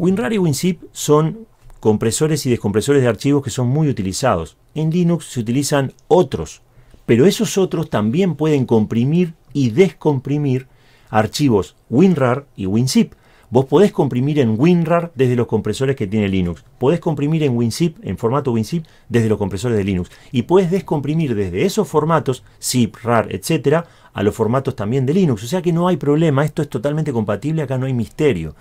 WinRAR y WinZip son compresores y descompresores de archivos que son muy utilizados. En Linux se utilizan otros, pero esos otros también pueden comprimir y descomprimir archivos WinRAR y WinZip. Vos podés comprimir en WinRAR desde los compresores que tiene Linux. Podés comprimir en WinZip, en formato WinZip, desde los compresores de Linux. Y podés descomprimir desde esos formatos, ZIP, RAR, etc., a los formatos también de Linux. O sea que no hay problema, esto es totalmente compatible, acá no hay misterio.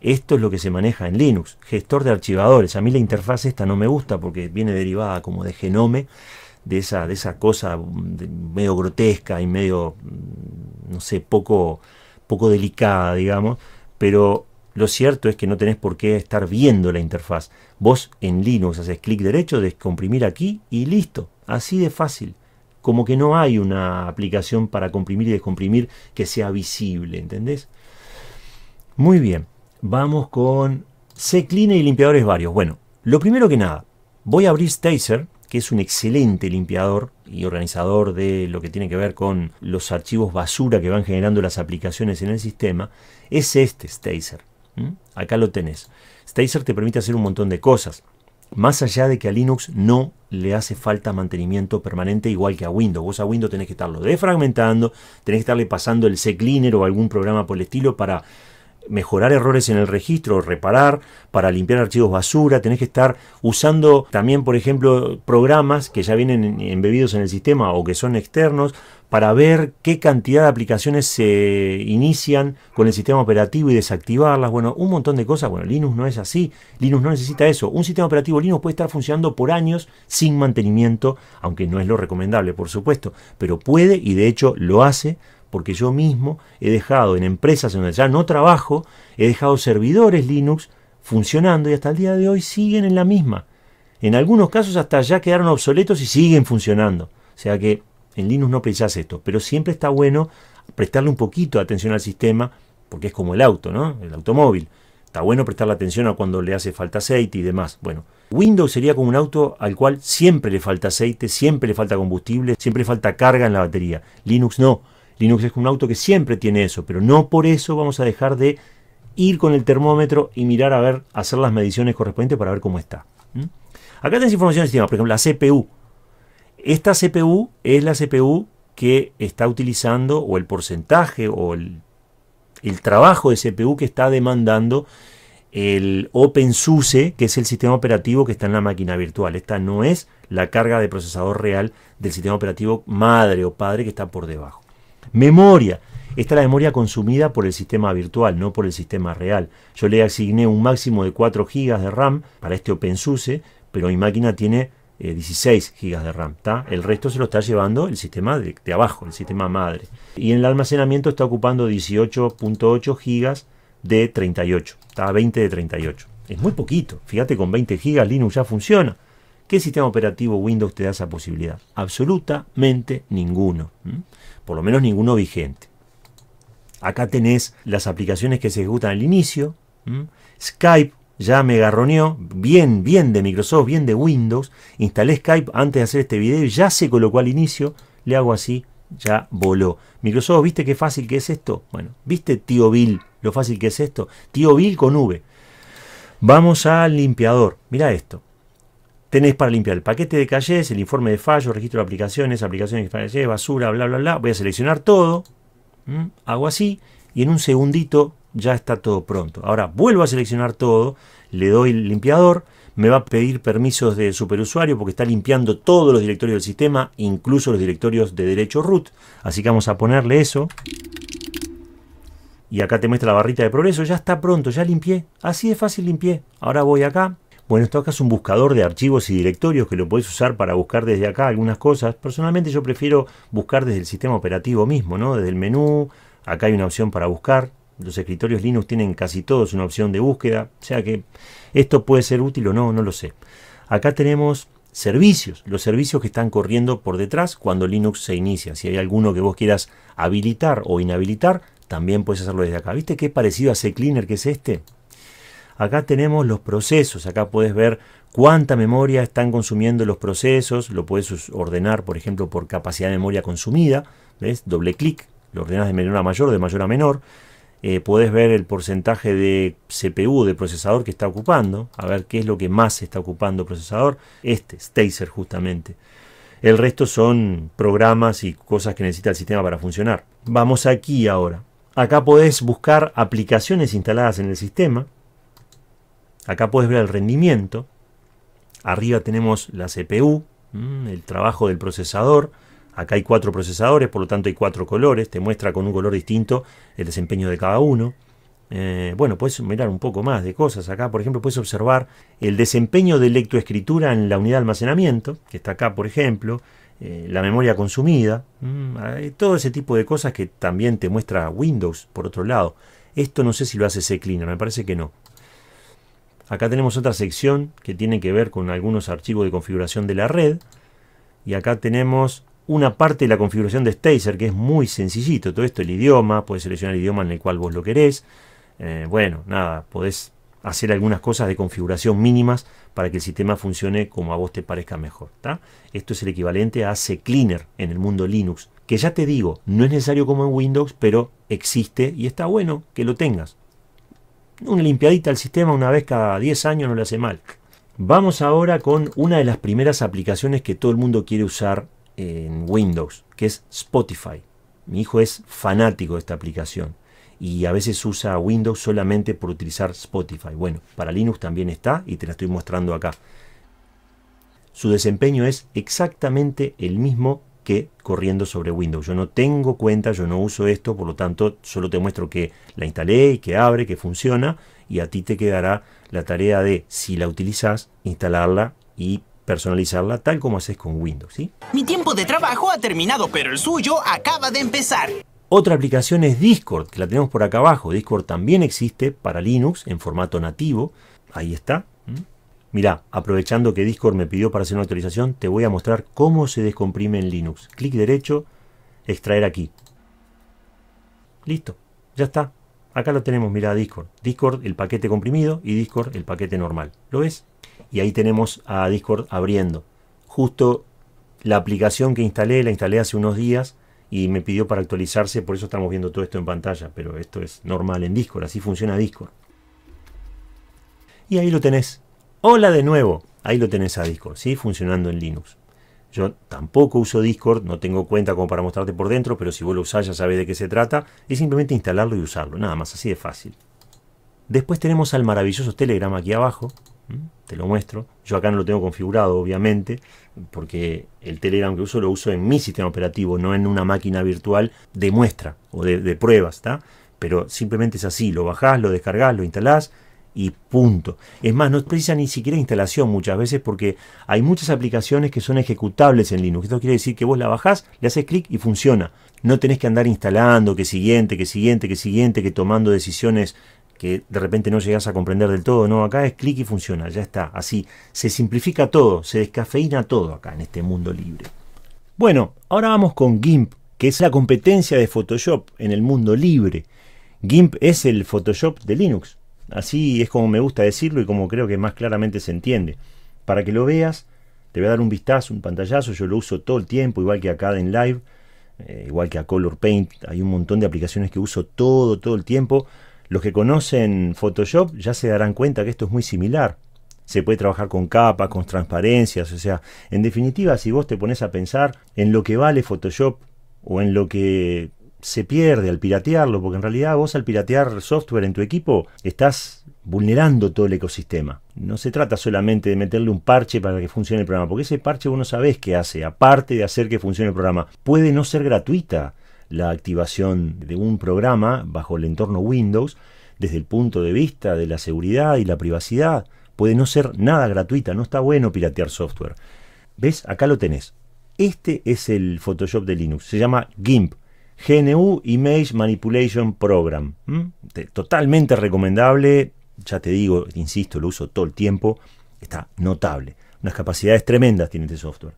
Esto es lo que se maneja en Linux, gestor de archivadores. A mí la interfaz esta no me gusta porque viene derivada como de genome, de esa, de esa cosa mm, medio grotesca y medio, mm, no sé, poco, poco delicada, digamos. Pero lo cierto es que no tenés por qué estar viendo la interfaz. Vos en Linux haces clic derecho, descomprimir aquí y listo. Así de fácil. Como que no hay una aplicación para comprimir y descomprimir que sea visible, ¿entendés? Muy bien. Vamos con c y limpiadores varios. Bueno, lo primero que nada, voy a abrir Stacer, que es un excelente limpiador y organizador de lo que tiene que ver con los archivos basura que van generando las aplicaciones en el sistema, es este Stacer. Acá lo tenés. Stacer te permite hacer un montón de cosas. Más allá de que a Linux no le hace falta mantenimiento permanente igual que a Windows. Vos a Windows tenés que estarlo defragmentando, tenés que estarle pasando el CCleaner o algún programa por el estilo para mejorar errores en el registro, reparar, para limpiar archivos basura, tenés que estar usando también, por ejemplo, programas que ya vienen embebidos en el sistema o que son externos para ver qué cantidad de aplicaciones se inician con el sistema operativo y desactivarlas. Bueno, un montón de cosas. Bueno, Linux no es así. Linux no necesita eso. Un sistema operativo Linux puede estar funcionando por años sin mantenimiento, aunque no es lo recomendable, por supuesto, pero puede y de hecho lo hace porque yo mismo he dejado en empresas donde ya no trabajo, he dejado servidores Linux funcionando y hasta el día de hoy siguen en la misma. En algunos casos hasta ya quedaron obsoletos y siguen funcionando. O sea que en Linux no pensás esto, pero siempre está bueno prestarle un poquito de atención al sistema, porque es como el auto, ¿no? El automóvil. Está bueno prestarle atención a cuando le hace falta aceite y demás. Bueno, Windows sería como un auto al cual siempre le falta aceite, siempre le falta combustible, siempre le falta carga en la batería. Linux no. Linux es un auto que siempre tiene eso, pero no por eso vamos a dejar de ir con el termómetro y mirar a ver, hacer las mediciones correspondientes para ver cómo está. Acá tenés información del sistema, por ejemplo, la CPU. Esta CPU es la CPU que está utilizando o el porcentaje o el, el trabajo de CPU que está demandando el OpenSUSE, que es el sistema operativo que está en la máquina virtual. Esta no es la carga de procesador real del sistema operativo madre o padre que está por debajo. Memoria. Está la memoria consumida por el sistema virtual, no por el sistema real. Yo le asigné un máximo de 4 GB de RAM para este OpenSUSE, pero mi máquina tiene 16 eh, GB de RAM. El resto se lo está llevando el sistema de, abajo, el sistema madre. Y en el almacenamiento está ocupando 18.8 GB de 38. Está 20 de 38. Es muy poquito. Fíjate, con 20 GB Linux ya funciona. ¿Qué sistema operativo Windows te da esa posibilidad? Absolutamente ninguno por lo menos ninguno vigente. Acá tenés las aplicaciones que se ejecutan al inicio. Skype ya me garroneó, bien, bien de Microsoft, bien de Windows. Instalé Skype antes de hacer este video, ya se colocó al inicio. Le hago así, ya voló. Microsoft, ¿viste qué fácil que es esto? Bueno, ¿viste tío Bill lo fácil que es esto? Tío Bill con V. Vamos al limpiador. Mira esto. Tenés para limpiar el paquete de calles, el informe de fallos, registro de aplicaciones, aplicaciones de basura, bla, bla, bla. Voy a seleccionar todo. Hago así y en un segundito ya está todo pronto. Ahora vuelvo a seleccionar todo, le doy el limpiador, me va a pedir permisos de superusuario porque está limpiando todos los directorios del sistema, incluso los directorios de derecho root. Así que vamos a ponerle eso. Y acá te muestra la barrita de progreso, ya está pronto, ya limpié. Así de fácil limpié. Ahora voy acá, bueno, esto acá es un buscador de archivos y directorios que lo puedes usar para buscar desde acá algunas cosas. Personalmente yo prefiero buscar desde el sistema operativo mismo, ¿no? Desde el menú, acá hay una opción para buscar. Los escritorios Linux tienen casi todos una opción de búsqueda, o sea que esto puede ser útil o no, no lo sé. Acá tenemos servicios, los servicios que están corriendo por detrás cuando Linux se inicia. Si hay alguno que vos quieras habilitar o inhabilitar, también puedes hacerlo desde acá. ¿Viste qué parecido a Cleaner que es este? Acá tenemos los procesos, acá puedes ver cuánta memoria están consumiendo los procesos, lo puedes ordenar, por ejemplo, por capacidad de memoria consumida, ¿ves? Doble clic, lo ordenas de menor a mayor, de mayor a menor. Eh, puedes ver el porcentaje de CPU, de procesador que está ocupando, a ver qué es lo que más está ocupando procesador, este, Stacer justamente. El resto son programas y cosas que necesita el sistema para funcionar. Vamos aquí ahora. Acá podés buscar aplicaciones instaladas en el sistema, Acá puedes ver el rendimiento. Arriba tenemos la CPU, mm, el trabajo del procesador. Acá hay cuatro procesadores, por lo tanto hay cuatro colores. Te muestra con un color distinto el desempeño de cada uno. Eh, bueno, puedes mirar un poco más de cosas acá. Por ejemplo, puedes observar el desempeño de lectoescritura en la unidad de almacenamiento, que está acá, por ejemplo. Eh, la memoria consumida. Mm, todo ese tipo de cosas que también te muestra Windows, por otro lado. Esto no sé si lo hace CCleaner, me parece que no. Acá tenemos otra sección que tiene que ver con algunos archivos de configuración de la red. Y acá tenemos una parte de la configuración de Stacer que es muy sencillito. Todo esto, el idioma, podés seleccionar el idioma en el cual vos lo querés. Eh, bueno, nada, podés hacer algunas cosas de configuración mínimas para que el sistema funcione como a vos te parezca mejor. Esto es el equivalente a Cleaner en el mundo Linux, que ya te digo, no es necesario como en Windows, pero existe y está bueno que lo tengas. Una limpiadita al sistema una vez cada 10 años no le hace mal. Vamos ahora con una de las primeras aplicaciones que todo el mundo quiere usar en Windows, que es Spotify. Mi hijo es fanático de esta aplicación y a veces usa Windows solamente por utilizar Spotify. Bueno, para Linux también está y te la estoy mostrando acá. Su desempeño es exactamente el mismo corriendo sobre Windows. Yo no tengo cuenta, yo no uso esto, por lo tanto solo te muestro que la instalé y que abre, que funciona y a ti te quedará la tarea de, si la utilizas, instalarla y personalizarla tal como haces con Windows. ¿sí? Mi tiempo de trabajo ha terminado, pero el suyo acaba de empezar. Otra aplicación es Discord, que la tenemos por acá abajo. Discord también existe para Linux en formato nativo. Ahí está, Mirá, aprovechando que Discord me pidió para hacer una actualización, te voy a mostrar cómo se descomprime en Linux. Clic derecho, extraer aquí. Listo, ya está. Acá lo tenemos, mirá Discord. Discord el paquete comprimido y Discord el paquete normal. ¿Lo ves? Y ahí tenemos a Discord abriendo. Justo la aplicación que instalé, la instalé hace unos días y me pidió para actualizarse, por eso estamos viendo todo esto en pantalla, pero esto es normal en Discord, así funciona Discord. Y ahí lo tenés, Hola de nuevo. Ahí lo tenés a Discord, ¿sí? Funcionando en Linux. Yo tampoco uso Discord, no tengo cuenta como para mostrarte por dentro, pero si vos lo usás ya sabés de qué se trata. Es simplemente instalarlo y usarlo, nada más, así de fácil. Después tenemos al maravilloso Telegram aquí abajo, te lo muestro. Yo acá no lo tengo configurado, obviamente, porque el Telegram que uso lo uso en mi sistema operativo, no en una máquina virtual de muestra o de, pruebas, ¿está? Pero simplemente es así, lo bajás, lo descargás, lo instalás y punto. Es más, no precisa ni siquiera instalación muchas veces porque hay muchas aplicaciones que son ejecutables en Linux. Esto quiere decir que vos la bajás, le haces clic y funciona. No tenés que andar instalando que siguiente, que siguiente, que siguiente, que tomando decisiones que de repente no llegás a comprender del todo. No, acá es clic y funciona, ya está. Así se simplifica todo, se descafeína todo acá en este mundo libre. Bueno, ahora vamos con GIMP, que es la competencia de Photoshop en el mundo libre. GIMP es el Photoshop de Linux. Así es como me gusta decirlo y como creo que más claramente se entiende. Para que lo veas, te voy a dar un vistazo, un pantallazo, yo lo uso todo el tiempo, igual que acá en Live, eh, igual que a Color Paint, hay un montón de aplicaciones que uso todo, todo el tiempo. Los que conocen Photoshop ya se darán cuenta que esto es muy similar. Se puede trabajar con capas, con transparencias, o sea, en definitiva, si vos te pones a pensar en lo que vale Photoshop o en lo que se pierde al piratearlo, porque en realidad vos al piratear software en tu equipo estás vulnerando todo el ecosistema. No se trata solamente de meterle un parche para que funcione el programa, porque ese parche vos no sabés qué hace, aparte de hacer que funcione el programa. Puede no ser gratuita la activación de un programa bajo el entorno Windows desde el punto de vista de la seguridad y la privacidad. Puede no ser nada gratuita, no está bueno piratear software. ¿Ves? Acá lo tenés. Este es el Photoshop de Linux. Se llama GIMP. GNU Image Manipulation Program. Totalmente recomendable, ya te digo, insisto, lo uso todo el tiempo, está notable. Unas capacidades tremendas tiene este software.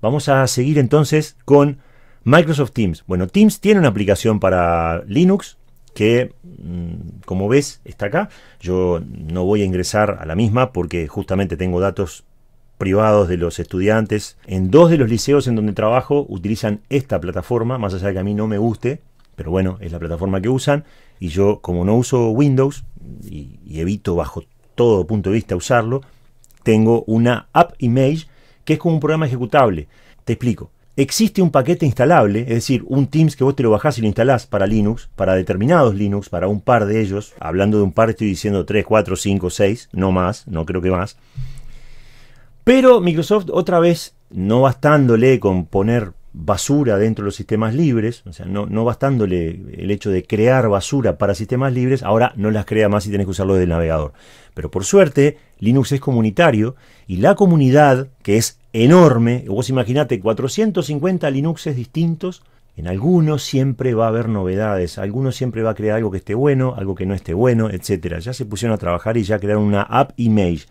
Vamos a seguir entonces con Microsoft Teams. Bueno, Teams tiene una aplicación para Linux que, mm, como ves, está acá. Yo no voy a ingresar a la misma porque justamente tengo datos privados de los estudiantes. En dos de los liceos en donde trabajo utilizan esta plataforma, más allá de que a mí no me guste, pero bueno, es la plataforma que usan. Y yo, como no uso Windows y, evito bajo todo punto de vista usarlo, tengo una App Image que es como un programa ejecutable. Te explico. Existe un paquete instalable, es decir, un Teams que vos te lo bajás y lo instalás para Linux, para determinados Linux, para un par de ellos. Hablando de un par, estoy diciendo 3, 4, 5, 6, no más, no creo que más. Pero Microsoft otra vez, no bastándole con poner basura dentro de los sistemas libres, o sea, no, bastándole el hecho de crear basura para sistemas libres, ahora no las crea más y tenés que usarlo desde el navegador. Pero por suerte, Linux es comunitario y la comunidad, que es enorme, vos imaginate 450 Linuxes distintos, en algunos siempre va a haber novedades, algunos siempre va a crear algo que esté bueno, algo que no esté bueno, etc. Ya se pusieron a trabajar y ya crearon una app image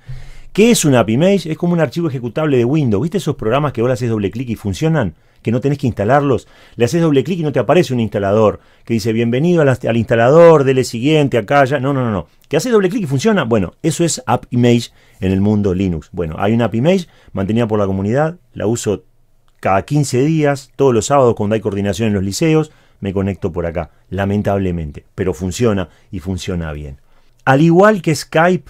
¿Qué es una Image? Es como un archivo ejecutable de Windows. ¿Viste esos programas que vos le haces doble clic y funcionan? Que no tenés que instalarlos. Le haces doble clic y no te aparece un instalador que dice bienvenido al, al instalador, dele siguiente, acá, ya. No, no, no, no. Que haces doble clic y funciona. Bueno, eso es App Image en el mundo Linux. Bueno, hay una Image mantenida por la comunidad. La uso cada 15 días, todos los sábados cuando hay coordinación en los liceos. Me conecto por acá, lamentablemente. Pero funciona y funciona bien. Al igual que Skype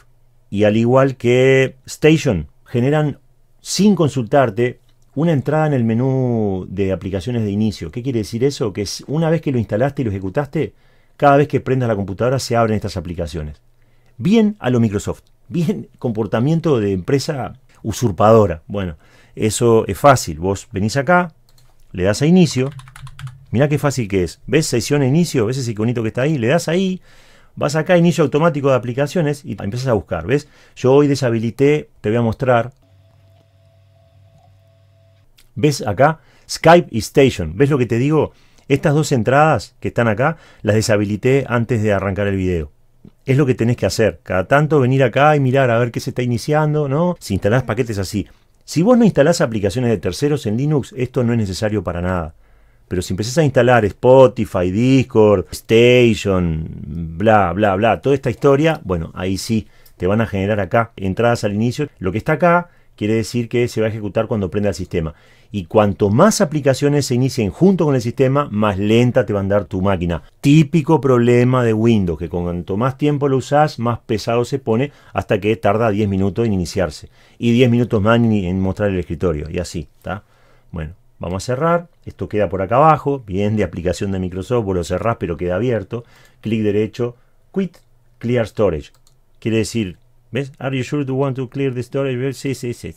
y al igual que Station, generan sin consultarte una entrada en el menú de aplicaciones de inicio. ¿Qué quiere decir eso? Que una vez que lo instalaste y lo ejecutaste, cada vez que prendas la computadora se abren estas aplicaciones. Bien a lo Microsoft, bien comportamiento de empresa usurpadora. Bueno, eso es fácil. Vos venís acá, le das a inicio. Mirá qué fácil que es. ¿Ves sesión inicio? ¿Ves ese iconito que está ahí? Le das ahí Vas acá, inicio automático de aplicaciones y empiezas a buscar. ¿Ves? Yo hoy deshabilité, te voy a mostrar. ¿Ves acá? Skype y Station. ¿Ves lo que te digo? Estas dos entradas que están acá las deshabilité antes de arrancar el video. Es lo que tenés que hacer. Cada tanto venir acá y mirar a ver qué se está iniciando, ¿no? Si instalás paquetes así. Si vos no instalás aplicaciones de terceros en Linux, esto no es necesario para nada. Pero si empezás a instalar Spotify, Discord, Station, bla, bla, bla, toda esta historia, bueno, ahí sí te van a generar acá entradas al inicio. Lo que está acá quiere decir que se va a ejecutar cuando prenda el sistema. Y cuanto más aplicaciones se inicien junto con el sistema, más lenta te va a andar tu máquina. Típico problema de Windows, que cuanto más tiempo lo usas, más pesado se pone hasta que tarda 10 minutos en iniciarse. Y 10 minutos más en mostrar el escritorio. Y así, ¿está? Bueno, Vamos a cerrar, esto queda por acá abajo, bien de aplicación de Microsoft, vos lo cerrás pero queda abierto. Clic derecho, quit, clear storage. Quiere decir, ¿ves? Are you sure you want to clear the storage? Sí, sí, sí,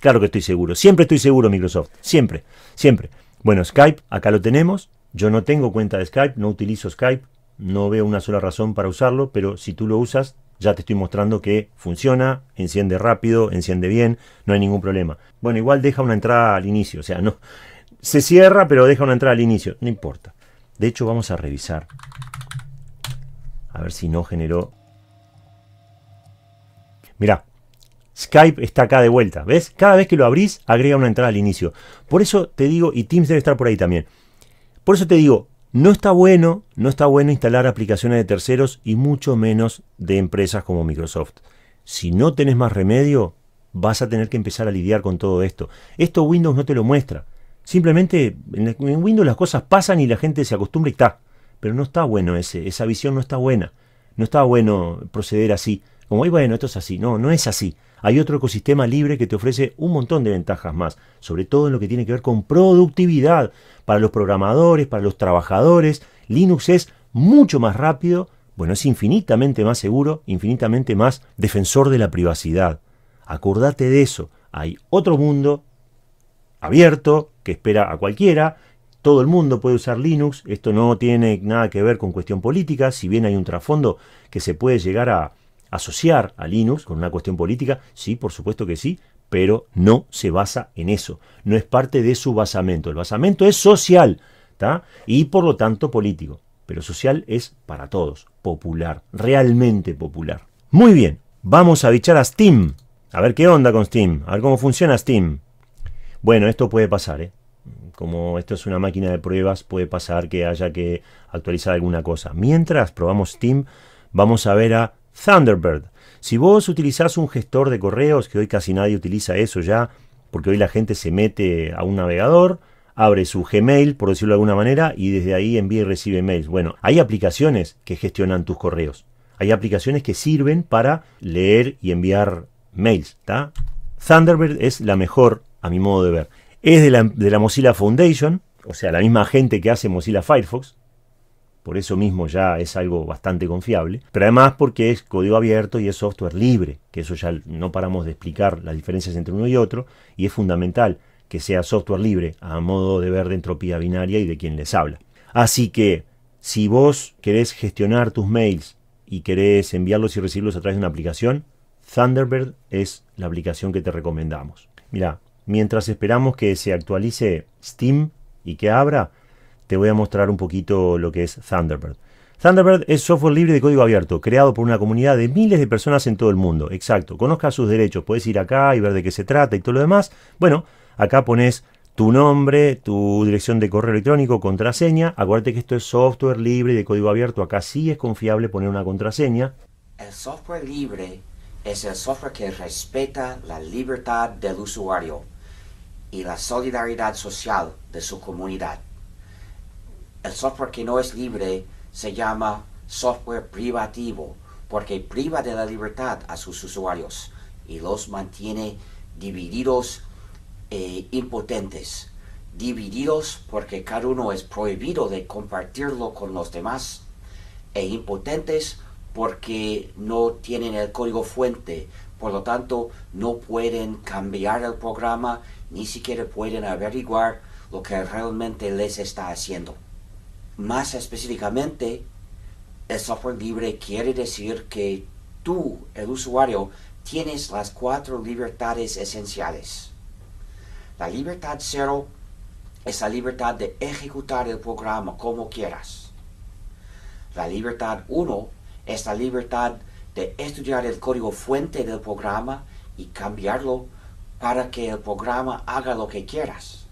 Claro que estoy seguro, siempre estoy seguro Microsoft, siempre, siempre. Bueno, Skype, acá lo tenemos. Yo no tengo cuenta de Skype, no utilizo Skype, no veo una sola razón para usarlo, pero si tú lo usas, ya te estoy mostrando que funciona, enciende rápido, enciende bien, no hay ningún problema. Bueno, igual deja una entrada al inicio, o sea, no se cierra, pero deja una entrada al inicio, no importa. De hecho, vamos a revisar a ver si no generó. Mirá, Skype está acá de vuelta, ¿ves? Cada vez que lo abrís, agrega una entrada al inicio. Por eso te digo, y Teams debe estar por ahí también. Por eso te digo, no está bueno, no está bueno instalar aplicaciones de terceros y mucho menos de empresas como Microsoft. Si no tenés más remedio, vas a tener que empezar a lidiar con todo esto. Esto Windows no te lo muestra. Simplemente en Windows las cosas pasan y la gente se acostumbra y está. Pero no está bueno ese, esa visión no está buena. No está bueno proceder así. Como, bueno, esto es así. No, no es así hay otro ecosistema libre que te ofrece un montón de ventajas más, sobre todo en lo que tiene que ver con productividad para los programadores, para los trabajadores. Linux es mucho más rápido, bueno, es infinitamente más seguro, infinitamente más defensor de la privacidad. Acordate de eso, hay otro mundo abierto que espera a cualquiera, todo el mundo puede usar Linux, esto no tiene nada que ver con cuestión política, si bien hay un trasfondo que se puede llegar a, asociar a Linux con una cuestión política, sí, por supuesto que sí, pero no se basa en eso, no es parte de su basamento. El basamento es social y por lo tanto político, pero social es para todos, popular, realmente popular. Muy bien, vamos a bichar a Steam, a ver qué onda con Steam, a ver cómo funciona Steam. Bueno, esto puede pasar, ¿eh? como esto es una máquina de pruebas, puede pasar que haya que actualizar alguna cosa. Mientras probamos Steam, vamos a ver a Thunderbird. Si vos utilizás un gestor de correos, que hoy casi nadie utiliza eso ya, porque hoy la gente se mete a un navegador, abre su Gmail, por decirlo de alguna manera, y desde ahí envía y recibe mails. Bueno, hay aplicaciones que gestionan tus correos. Hay aplicaciones que sirven para leer y enviar mails. Thunderbird es la mejor, a mi modo de ver. Es de la Mozilla Foundation, o sea, la misma gente que hace Mozilla Firefox, por eso mismo ya es algo bastante confiable, pero además porque es código abierto y es software libre, que eso ya no paramos de explicar las diferencias entre uno y otro, y es fundamental que sea software libre a modo de ver de entropía binaria y de quien les habla. Así que si vos querés gestionar tus mails y querés enviarlos y recibirlos a través de una aplicación, Thunderbird es la aplicación que te recomendamos. Mira, mientras esperamos que se actualice Steam y que abra, te voy a mostrar un poquito lo que es Thunderbird. Thunderbird es software libre de código abierto, creado por una comunidad de miles de personas en todo el mundo. Exacto, conozca sus derechos, puedes ir acá y ver de qué se trata y todo lo demás. Bueno, acá pones tu nombre, tu dirección de correo electrónico, contraseña. Acuérdate que esto es software libre de código abierto. Acá sí es confiable poner una contraseña. El software libre es el software que respeta la libertad del usuario y la solidaridad social de su comunidad. El software que no es libre se llama software privativo porque priva de la libertad a sus usuarios y los mantiene divididos e impotentes. Divididos porque cada uno es prohibido de compartirlo con los demás e impotentes porque no tienen el código fuente, por lo tanto no pueden cambiar el programa, ni siquiera pueden averiguar lo que realmente les está haciendo. Más específicamente, el software libre quiere decir que tú, el usuario, tienes las cuatro libertades esenciales. La libertad cero es la libertad de ejecutar el programa como quieras. La libertad 1 es la libertad de estudiar el código fuente del programa y cambiarlo para que el programa haga lo que quieras.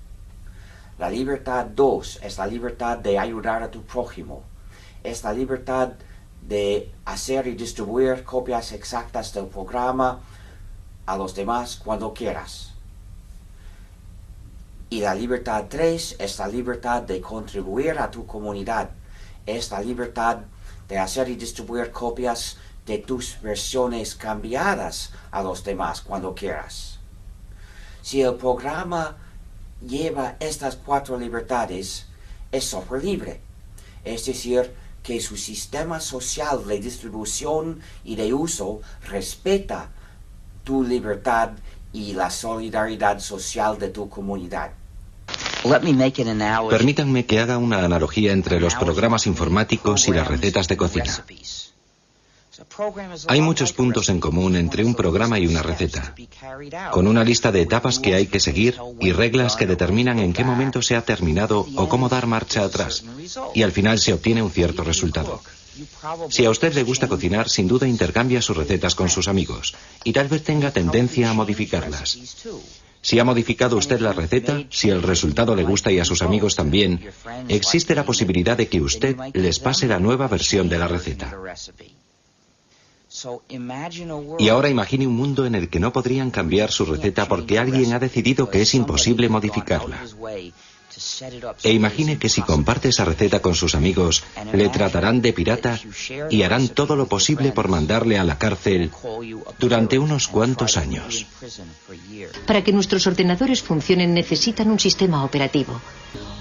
La libertad dos es la libertad de ayudar a tu prójimo. Es la libertad de hacer y distribuir copias exactas del programa a los demás cuando quieras. Y la libertad 3 es la libertad de contribuir a tu comunidad. Es la libertad de hacer y distribuir copias de tus versiones cambiadas a los demás cuando quieras. Si el programa lleva estas cuatro libertades es software libre, es decir, que su sistema social de distribución y de uso respeta tu libertad y la solidaridad social de tu comunidad. Permítanme que haga una analogía entre los programas informáticos y las recetas de cocina. Hay muchos puntos en común entre un programa y una receta, con una lista de etapas que hay que seguir y reglas que determinan en qué momento se ha terminado o cómo dar marcha atrás, y al final se obtiene un cierto resultado. Si a usted le gusta cocinar, sin duda intercambia sus recetas con sus amigos y tal vez tenga tendencia a modificarlas. Si ha modificado usted la receta, si el resultado le gusta y a sus amigos también, existe la posibilidad de que usted les pase la nueva versión de la receta. Y ahora imagine un mundo en el que no podrían cambiar su receta porque alguien ha decidido que es imposible modificarla. E imagine que si comparte esa receta con sus amigos, le tratarán de pirata y harán todo lo posible por mandarle a la cárcel durante unos cuantos años. Para que nuestros ordenadores funcionen necesitan un sistema operativo.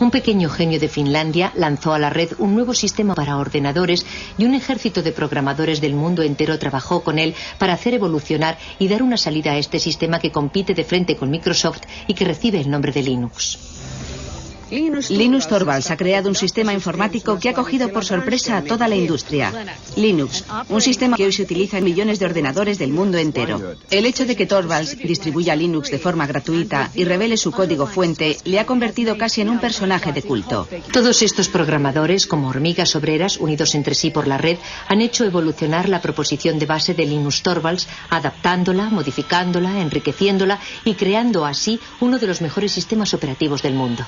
Un pequeño genio de Finlandia lanzó a la red un nuevo sistema para ordenadores y un ejército de programadores del mundo entero trabajó con él para hacer evolucionar y dar una salida a este sistema que compite de frente con Microsoft y que recibe el nombre de Linux. Linus Torvalds ha creado un sistema informático que ha cogido por sorpresa a toda la industria. Linux, un sistema que hoy se utiliza en millones de ordenadores del mundo entero. El hecho de que Torvalds distribuya Linux de forma gratuita y revele su código fuente le ha convertido casi en un personaje de culto. Todos estos programadores, como hormigas obreras unidos entre sí por la red, han hecho evolucionar la proposición de base de Linus Torvalds, adaptándola, modificándola, enriqueciéndola y creando así uno de los mejores sistemas operativos del mundo.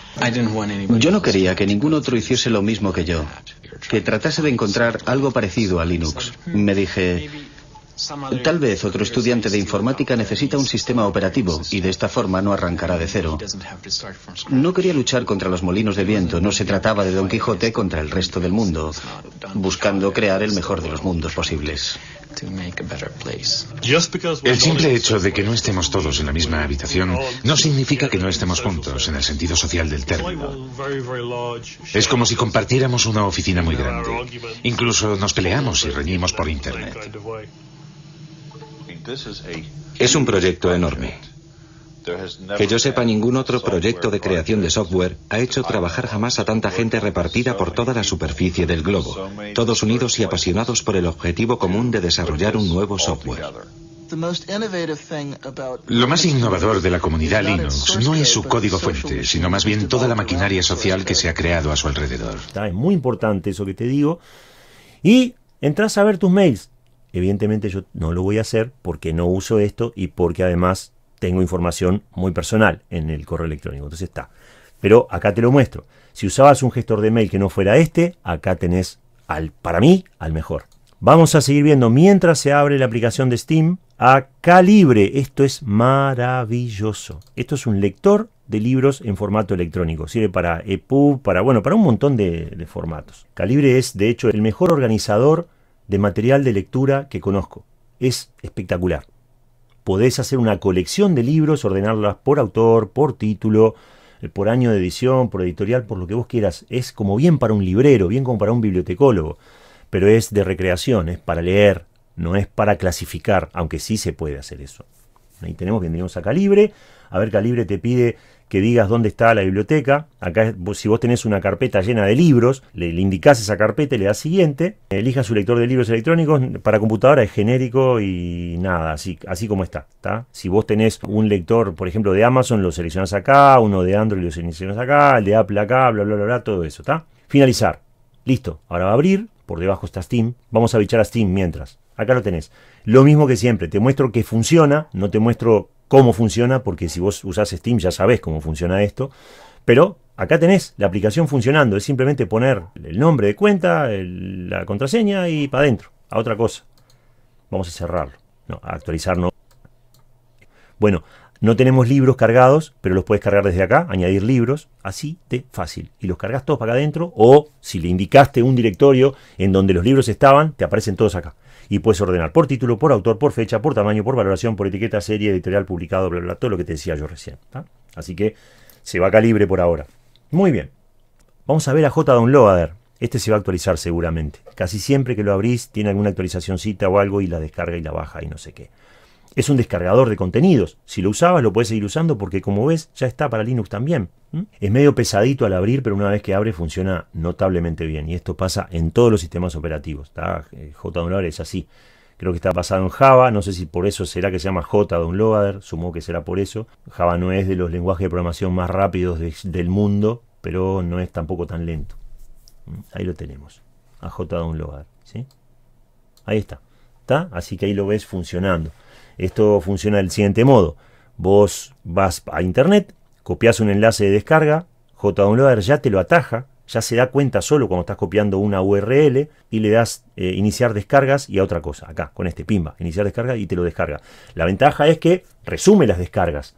Yo no quería que ningún otro hiciese lo mismo que yo, que tratase de encontrar algo parecido a Linux. Me dije, Tal vez otro estudiante de informática necesita un sistema operativo y de esta forma no arrancará de cero. No quería luchar contra los molinos de viento, no se trataba de Don Quijote contra el resto del mundo, buscando crear el mejor de los mundos posibles. El simple hecho de que no estemos todos en la misma habitación no significa que no estemos juntos en el sentido social del término. Es como si compartiéramos una oficina muy grande. Incluso nos peleamos y reñimos por Internet. Es un proyecto enorme. Que yo sepa, ningún otro proyecto de creación de software ha hecho trabajar jamás a tanta gente repartida por toda la superficie del globo, todos unidos y apasionados por el objetivo común de desarrollar un nuevo software. Lo más innovador de la comunidad Linux no es su código fuente, sino más bien toda la maquinaria social que se ha creado a su alrededor. es muy importante eso que te digo. Y entras a ver tus mails. Evidentemente yo no lo voy a hacer porque no uso esto y porque además tengo información muy personal en el correo electrónico. Entonces está. Pero acá te lo muestro. Si usabas un gestor de mail que no fuera este, acá tenés al, para mí, al mejor. Vamos a seguir viendo mientras se abre la aplicación de Steam a Calibre. Esto es maravilloso. Esto es un lector de libros en formato electrónico. Sirve para EPUB, para, bueno, para un montón de formatos. Calibre es, de hecho, el mejor organizador de material de lectura que conozco. Es espectacular podés hacer una colección de libros, ordenarlas por autor, por título, eh, por año de edición, por editorial, por lo que vos quieras. Es como bien para un librero, bien como para un bibliotecólogo, pero es de recreación, es para leer, no es para clasificar, aunque sí se puede hacer eso. Ahí tenemos, que vendríamos a Calibre. A ver, Calibre te pide que digas dónde está la biblioteca. Acá, si vos tenés una carpeta llena de libros, le, indicás esa carpeta y le das siguiente. Elija su lector de libros electrónicos. Para computadora es genérico y nada, así, así como está, está. Si vos tenés un lector, por ejemplo, de Amazon, lo seleccionás acá, uno de Android lo seleccionás acá, el de Apple acá, bla, bla, bla, bla todo eso, ¿está? Finalizar. Listo. Ahora va a abrir. Por debajo está Steam. Vamos a bichar a Steam mientras. Acá lo tenés. Lo mismo que siempre. Te muestro que funciona. No te muestro cómo funciona, porque si vos usás Steam ya sabés cómo funciona esto, pero acá tenés la aplicación funcionando, es simplemente poner el nombre de cuenta, la contraseña y para adentro, a otra cosa. Vamos a cerrarlo, no, a no. Bueno, no tenemos libros cargados, pero los puedes cargar desde acá, añadir libros, así de fácil. Y los cargas todos para acá adentro, o si le indicaste un directorio en donde los libros estaban, te aparecen todos acá y puedes ordenar por título, por autor, por fecha, por tamaño, por valoración, por etiqueta, serie, editorial, publicado, bla, bla, todo lo que te decía yo recién. Así que se va a calibre por ahora. Muy bien. Vamos a ver a JDownloader. Este se va a actualizar seguramente. Casi siempre que lo abrís tiene alguna actualizacióncita o algo y la descarga y la baja y no sé qué es un descargador de contenidos. Si lo usabas, lo puedes seguir usando porque, como ves, ya está para Linux también. Es medio pesadito al abrir, pero una vez que abre funciona notablemente bien. Y esto pasa en todos los sistemas operativos. Eh, JDownloader es así. Creo que está basado en Java. No sé si por eso será que se llama JDownloader. Sumo que será por eso. Java no es de los lenguajes de programación más rápidos del mundo, pero no es tampoco tan lento. Ahí lo tenemos. A JDownloader. ¿sí? Ahí está. ¿Está? Así que ahí lo ves funcionando. Esto funciona del siguiente modo. Vos vas a internet, copias un enlace de descarga, JDownloader ya te lo ataja, ya se da cuenta solo cuando estás copiando una URL y le das eh, iniciar descargas y a otra cosa, acá, con este pimba, iniciar descarga y te lo descarga. La ventaja es que resume las descargas.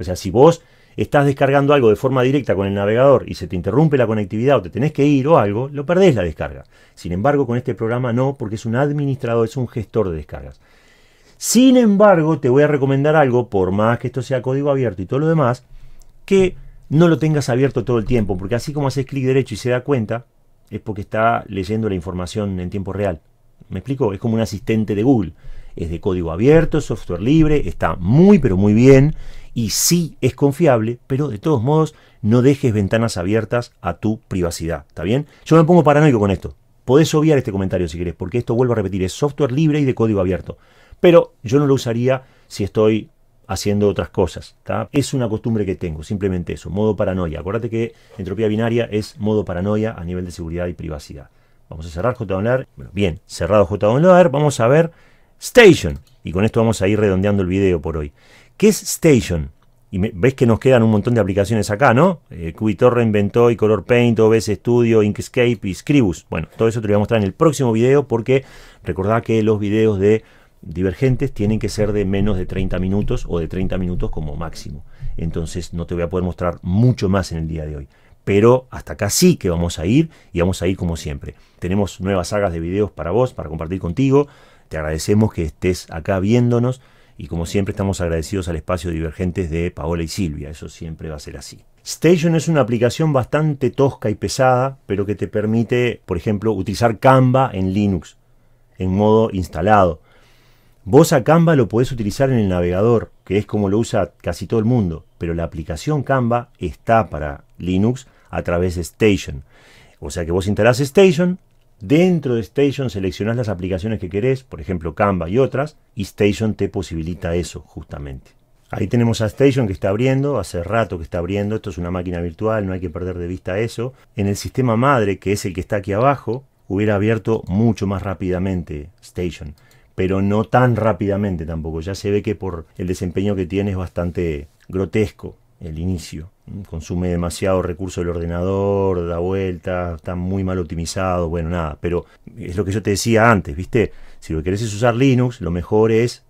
O sea, si vos estás descargando algo de forma directa con el navegador y se te interrumpe la conectividad o te tenés que ir o algo, lo perdés la descarga. Sin embargo, con este programa no, porque es un administrador, es un gestor de descargas. Sin embargo, te voy a recomendar algo, por más que esto sea código abierto y todo lo demás, que no lo tengas abierto todo el tiempo, porque así como haces clic derecho y se da cuenta, es porque está leyendo la información en tiempo real. ¿Me explico? Es como un asistente de Google. Es de código abierto, software libre, está muy pero muy bien y sí es confiable, pero de todos modos no dejes ventanas abiertas a tu privacidad, ¿está bien? Yo me pongo paranoico con esto. Podés obviar este comentario si querés, porque esto vuelvo a repetir, es software libre y de código abierto. Pero yo no lo usaría si estoy haciendo otras cosas. Es una costumbre que tengo, simplemente eso, modo paranoia. Acuérdate que entropía binaria es modo paranoia a nivel de seguridad y privacidad. Vamos a cerrar JDownloader. Bueno, bien, cerrado JDownloader, vamos a ver Station. Y con esto vamos a ir redondeando el video por hoy. ¿Qué es Station? Y ves que nos quedan un montón de aplicaciones acá, ¿no? Eh, reinventó y Color Paint, OBS Studio, Inkscape y Scribus. Bueno, todo eso te lo voy a mostrar en el próximo video porque recordad que los videos de divergentes tienen que ser de menos de 30 minutos o de 30 minutos como máximo. Entonces no te voy a poder mostrar mucho más en el día de hoy. Pero hasta acá sí que vamos a ir y vamos a ir como siempre. Tenemos nuevas sagas de videos para vos, para compartir contigo. Te agradecemos que estés acá viéndonos y como siempre estamos agradecidos al espacio Divergentes de Paola y Silvia, eso siempre va a ser así. Station es una aplicación bastante tosca y pesada, pero que te permite, por ejemplo, utilizar Canva en Linux, en modo instalado. Vos a Canva lo podés utilizar en el navegador, que es como lo usa casi todo el mundo, pero la aplicación Canva está para Linux a través de Station. O sea que vos instalás Station, dentro de Station seleccionás las aplicaciones que querés, por ejemplo Canva y otras, y Station te posibilita eso justamente. Ahí tenemos a Station que está abriendo, hace rato que está abriendo, esto es una máquina virtual, no hay que perder de vista eso. En el sistema madre, que es el que está aquí abajo, hubiera abierto mucho más rápidamente Station pero no tan rápidamente tampoco. Ya se ve que por el desempeño que tiene es bastante grotesco el inicio. Consume demasiado recurso del ordenador, da vueltas, está muy mal optimizado, bueno, nada. Pero es lo que yo te decía antes, ¿viste? Si lo que querés es usar Linux, lo mejor es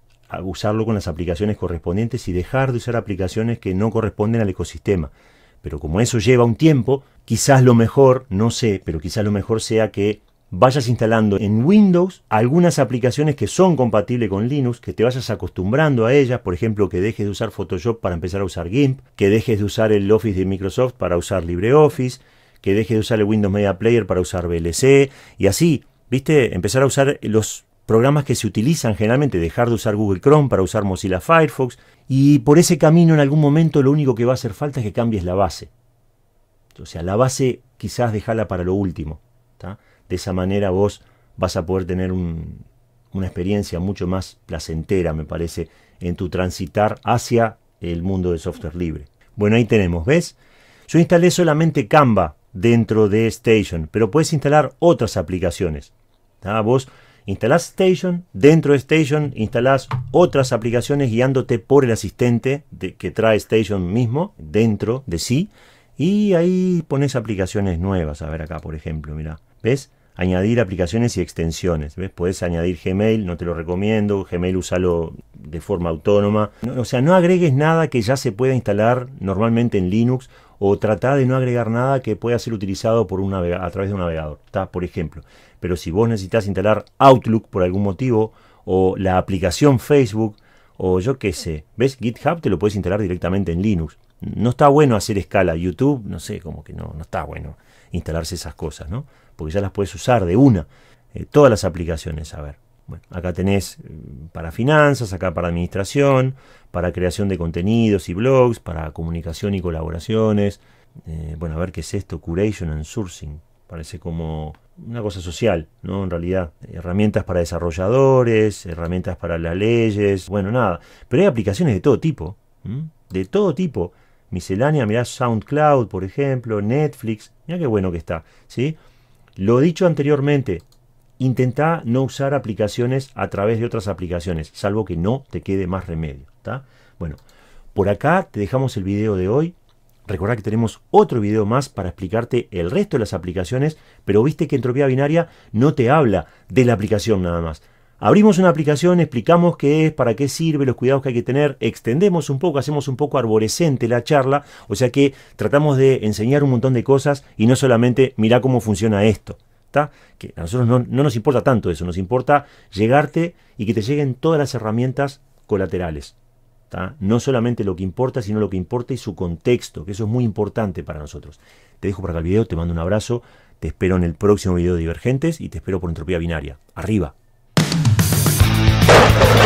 usarlo con las aplicaciones correspondientes y dejar de usar aplicaciones que no corresponden al ecosistema. Pero como eso lleva un tiempo, quizás lo mejor, no sé, pero quizás lo mejor sea que vayas instalando en Windows algunas aplicaciones que son compatibles con Linux, que te vayas acostumbrando a ellas, por ejemplo, que dejes de usar Photoshop para empezar a usar GIMP, que dejes de usar el Office de Microsoft para usar LibreOffice, que dejes de usar el Windows Media Player para usar VLC y así, ¿viste? Empezar a usar los programas que se utilizan generalmente, dejar de usar Google Chrome para usar Mozilla Firefox y por ese camino en algún momento lo único que va a hacer falta es que cambies la base. O sea, la base quizás déjala para lo último. ¿está? De esa manera vos vas a poder tener una experiencia mucho más placentera, me parece, en tu transitar hacia el mundo de software libre. Bueno, ahí tenemos, ¿ves? Yo instalé solamente Canva dentro de Station, pero puedes instalar otras aplicaciones. ¿Ah? Vos instalás Station, dentro de Station instalás otras aplicaciones guiándote por el asistente que trae Station mismo dentro de sí. Y ahí pones aplicaciones nuevas. A ver acá, por ejemplo, mira, ¿ves? añadir aplicaciones y extensiones. ¿ves? Puedes añadir Gmail, no te lo recomiendo, Gmail usalo de forma autónoma. o sea, no agregues nada que ya se pueda instalar normalmente en Linux o trata de no agregar nada que pueda ser utilizado por un a través de un navegador, ¿está? por ejemplo. Pero si vos necesitas instalar Outlook por algún motivo o la aplicación Facebook o yo qué sé, ¿ves? GitHub te lo puedes instalar directamente en Linux. No está bueno hacer escala. YouTube, no sé, como que no, no está bueno instalarse esas cosas, ¿no? porque ya las puedes usar de una. Eh, todas las aplicaciones, a ver. Bueno, acá tenés mm, para finanzas, acá para administración, para creación de contenidos y blogs, para comunicación y colaboraciones. Eh, bueno, a ver qué es esto, curation and sourcing. Parece como una cosa social, ¿no? En realidad, herramientas para desarrolladores, herramientas para las leyes, bueno, nada. Pero hay aplicaciones de todo tipo, de todo tipo. Miscelánea, mirá SoundCloud, por ejemplo, Netflix, mirá qué bueno que está, ¿sí? Lo dicho anteriormente, intenta no usar aplicaciones a través de otras aplicaciones, salvo que no te quede más remedio. está Bueno, por acá te dejamos el video de hoy. Recordá que tenemos otro video más para explicarte el resto de las aplicaciones, pero viste que Entropía Binaria no te habla de la aplicación nada más Abrimos una aplicación, explicamos qué es, para qué sirve, los cuidados que hay que tener, extendemos un poco, hacemos un poco arborescente la charla, o sea que tratamos de enseñar un montón de cosas y no solamente mirá cómo funciona esto. Que a nosotros no, nos importa tanto eso, nos importa llegarte y que te lleguen todas las herramientas colaterales. No solamente lo que importa, sino lo que importa y su contexto, que eso es muy importante para nosotros. Te dejo por acá el video, te mando un abrazo, te espero en el próximo video de Divergentes y te espero por Entropía Binaria. Arriba. Thank you.